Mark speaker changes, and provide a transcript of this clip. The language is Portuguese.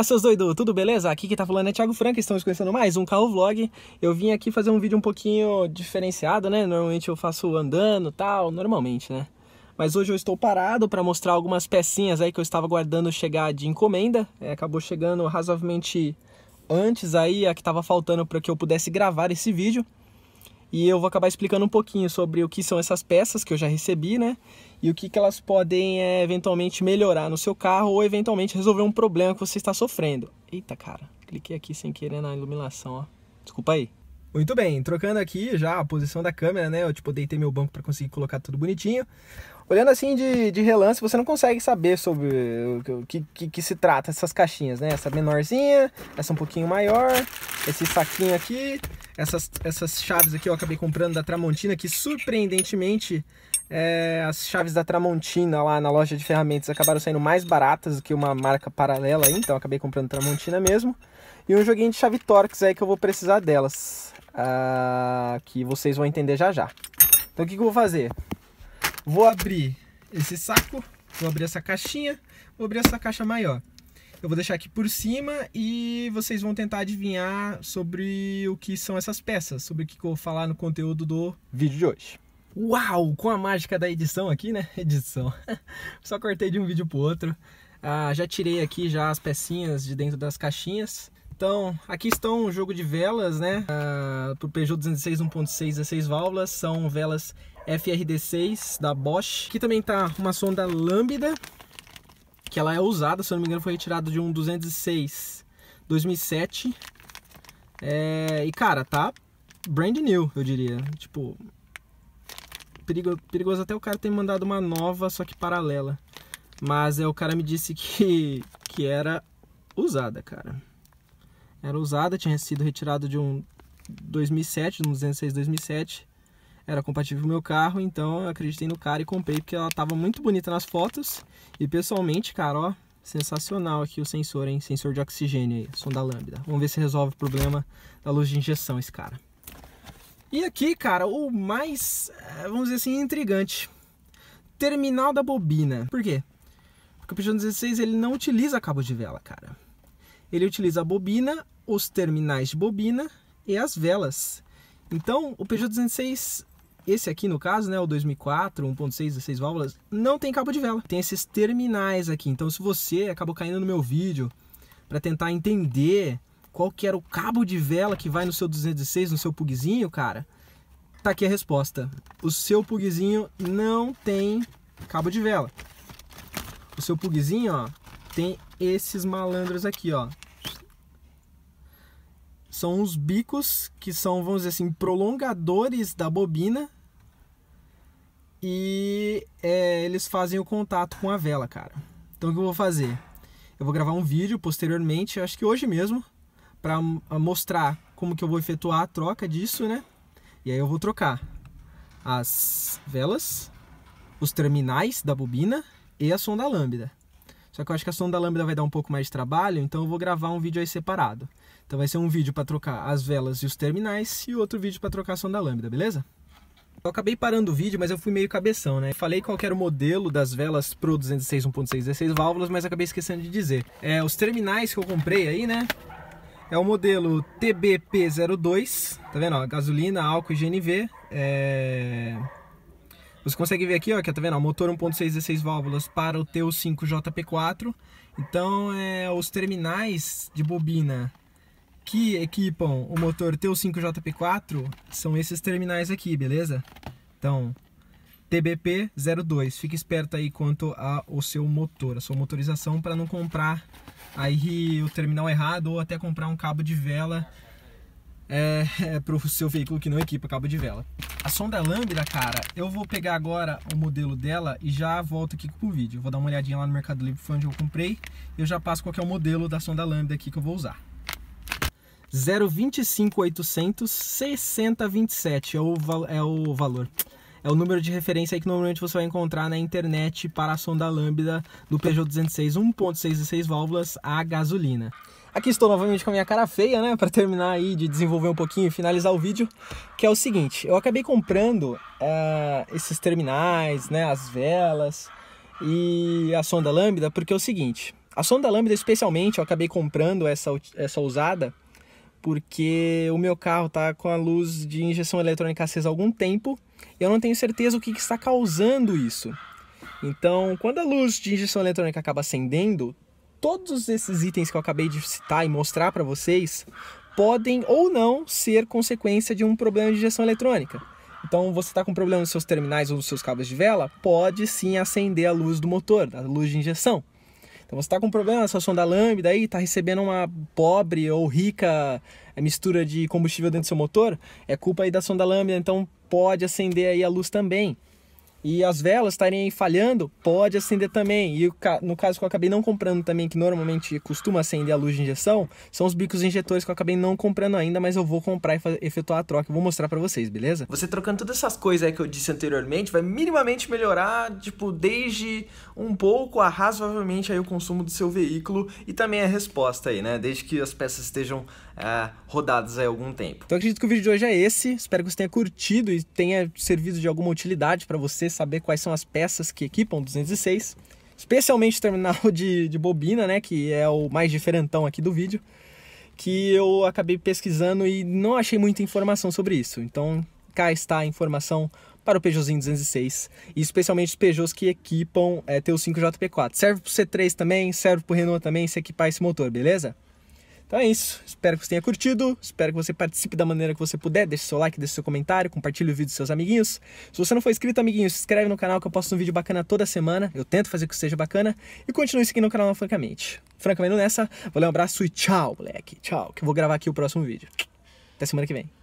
Speaker 1: Fala seus Doido, tudo beleza? Aqui que tá falando é Thiago Franca, estamos conhecendo mais um carro vlog. Eu vim aqui fazer um vídeo um pouquinho diferenciado, né? Normalmente eu faço andando tal, normalmente, né? Mas hoje eu estou parado para mostrar algumas pecinhas aí que eu estava guardando chegar de encomenda. É, acabou chegando razoavelmente antes aí, a que estava faltando para que eu pudesse gravar esse vídeo. E eu vou acabar explicando um pouquinho sobre o que são essas peças que eu já recebi, né? e o que, que elas podem é, eventualmente melhorar no seu carro ou eventualmente resolver um problema que você está sofrendo. Eita, cara, cliquei aqui sem querer na iluminação, ó. Desculpa aí. Muito bem, trocando aqui já a posição da câmera, né? Eu tipo deitei meu banco para conseguir colocar tudo bonitinho. Olhando assim de, de relance, você não consegue saber sobre o que, que, que, se trata essas caixinhas, né? Essa menorzinha, essa um pouquinho maior, esse saquinho aqui, essas, essas chaves aqui eu acabei comprando da Tramontina, que surpreendentemente é, as chaves da Tramontina lá na loja de ferramentas acabaram saindo mais baratas do que uma marca paralela aí, então acabei comprando Tramontina mesmo. E um joguinho de chave Torx aí que eu vou precisar delas, uh, que vocês vão entender já já. Então o que, que eu vou fazer? Vou abrir esse saco, vou abrir essa caixinha, vou abrir essa caixa maior. Eu vou deixar aqui por cima e vocês vão tentar adivinhar sobre o que são essas peças, sobre o que eu vou falar no conteúdo do vídeo de hoje. Uau! Com a mágica da edição aqui, né? Edição. Só cortei de um vídeo pro outro. Ah, já tirei aqui já as pecinhas de dentro das caixinhas. Então, aqui estão o jogo de velas, né? Ah, pro Peugeot 206 1.6 16 válvulas. São velas FRD6 da Bosch. Aqui também tá uma sonda Lambda, que ela é usada, se eu não me engano, foi retirada de um 206 2007. É... e cara, tá brand new, eu diria. Tipo, perigo, perigoso até o cara ter mandado uma nova, só que paralela. Mas é, o cara me disse que, que era usada, cara. Era usada, tinha sido retirado de um 2007, um 206 2007. Era compatível com o meu carro, então eu acreditei no cara e comprei, porque ela tava muito bonita nas fotos. E pessoalmente, cara, ó, sensacional aqui o sensor, hein? Sensor de oxigênio aí, sonda lambda. Vamos ver se resolve o problema da luz de injeção esse cara. E aqui, cara, o mais, eh, vamos dizer assim, intrigante. Terminal da bobina. Por quê? Porque o Peugeot 16 ele não utiliza cabo de vela, cara. Ele utiliza a bobina, os terminais de bobina e as velas. Então, o Peugeot 206, esse aqui no caso, né, o 2004, 1.6, 16 válvulas, não tem cabo de vela. Tem esses terminais aqui. Então, se você acabou caindo no meu vídeo para tentar entender qual que era o cabo de vela que vai no seu 206, no seu pugzinho, cara, tá aqui a resposta. O seu pugzinho não tem cabo de vela. O seu pugzinho, ó, tem esses malandros aqui, ó. São os bicos que são, vamos dizer assim, prolongadores da bobina e é, eles fazem o contato com a vela, cara. Então o que eu vou fazer? Eu vou gravar um vídeo posteriormente, acho que hoje mesmo, para mostrar como que eu vou efetuar a troca disso, né? E aí eu vou trocar as velas, os terminais da bobina e a sonda lambda. Só que eu acho que a sonda lambda vai dar um pouco mais de trabalho, então eu vou gravar um vídeo aí separado. Então vai ser um vídeo para trocar as velas e os terminais e outro vídeo para trocar a sonda lambda, beleza? Eu acabei parando o vídeo, mas eu fui meio cabeção, né? Falei qual era o modelo das velas Pro 206 1.6 16 válvulas, mas acabei esquecendo de dizer. É, os terminais que eu comprei aí, né? É o modelo TBP02, tá vendo? Ó, gasolina, álcool e GNV. É... Você consegue ver aqui, ó, que tá vendo? Ó, motor 1.6 16 válvulas para o TU5 JP4. Então, é, os terminais de bobina que equipam o motor TU5 JP4 são esses terminais aqui, beleza? Então, TBP02. Fique esperto aí quanto ao seu motor, a sua motorização, para não comprar aí o terminal errado ou até comprar um cabo de vela é, é, para o seu veículo que não equipa cabo de vela. A sonda Lambda, cara, eu vou pegar agora o modelo dela e já volto aqui com o vídeo. Vou dar uma olhadinha lá no Mercado Livre, foi onde eu comprei. E eu já passo qual é o modelo da sonda Lambda aqui que eu vou usar. 025.800 6027 é o, é o valor é o número de referência que normalmente você vai encontrar na internet para a sonda lambda do Peugeot 206 1.66 válvulas a gasolina. Aqui estou novamente com a minha cara feia, né, para terminar aí de desenvolver um pouquinho e finalizar o vídeo, que é o seguinte, eu acabei comprando uh, esses terminais, né, as velas e a sonda lambda, porque é o seguinte, a sonda lambda especialmente eu acabei comprando essa, essa usada, porque o meu carro tá com a luz de injeção eletrônica acesa há algum tempo e eu não tenho certeza o que está causando isso. Então, quando a luz de injeção eletrônica acaba acendendo, todos esses itens que eu acabei de citar e mostrar para vocês podem ou não ser consequência de um problema de injeção eletrônica. Então, você está com problema nos seus terminais ou nos seus cabos de vela, pode sim acender a luz do motor, a luz de injeção. Então, você está com problema na sua sonda lambda aí, está recebendo uma pobre ou rica mistura de combustível dentro do seu motor, é culpa aí da sonda lambda, então pode acender aí a luz também. E as velas estarem aí falhando, pode acender também. E no caso que eu acabei não comprando também, que normalmente costuma acender a luz de injeção, são os bicos injetores que eu acabei não comprando ainda, mas eu vou comprar e efetuar a troca. Eu vou mostrar para vocês, beleza? Você trocando todas essas coisas aí que eu disse anteriormente, vai minimamente melhorar, tipo, desde um pouco a razoavelmente aí o consumo do seu veículo e também a resposta aí, né? Desde que as peças estejam uh, ah, rodadas há algum tempo. Então acredito que o vídeo de hoje é esse. Espero que você tenha curtido e tenha servido de alguma utilidade para você saber quais são as peças que equipam 206. Especialmente o terminal de, de bobina, né? Que é o mais diferentão aqui do vídeo. Que eu acabei pesquisando e não achei muita informação sobre isso. Então cá está a informação para o Peugeotzinho 206 e especialmente os Peugeots que equipam é, T5 JP4. Serve para o C3 também, serve para o Renault também se equipar esse motor, beleza? Então é isso. Espero que você tenha curtido. Espero que você participe da maneira que você puder. Deixe seu like, deixe seu comentário, compartilhe o vídeo com seus amiguinhos. Se você não for inscrito, amiguinho, se inscreve no canal que eu posto um vídeo bacana toda semana. Eu tento fazer que seja bacana. E continue seguindo o canal Francamente. Francamente nessa. Valeu, um abraço e tchau, moleque. Tchau, que eu vou gravar aqui o próximo vídeo. Até semana que vem.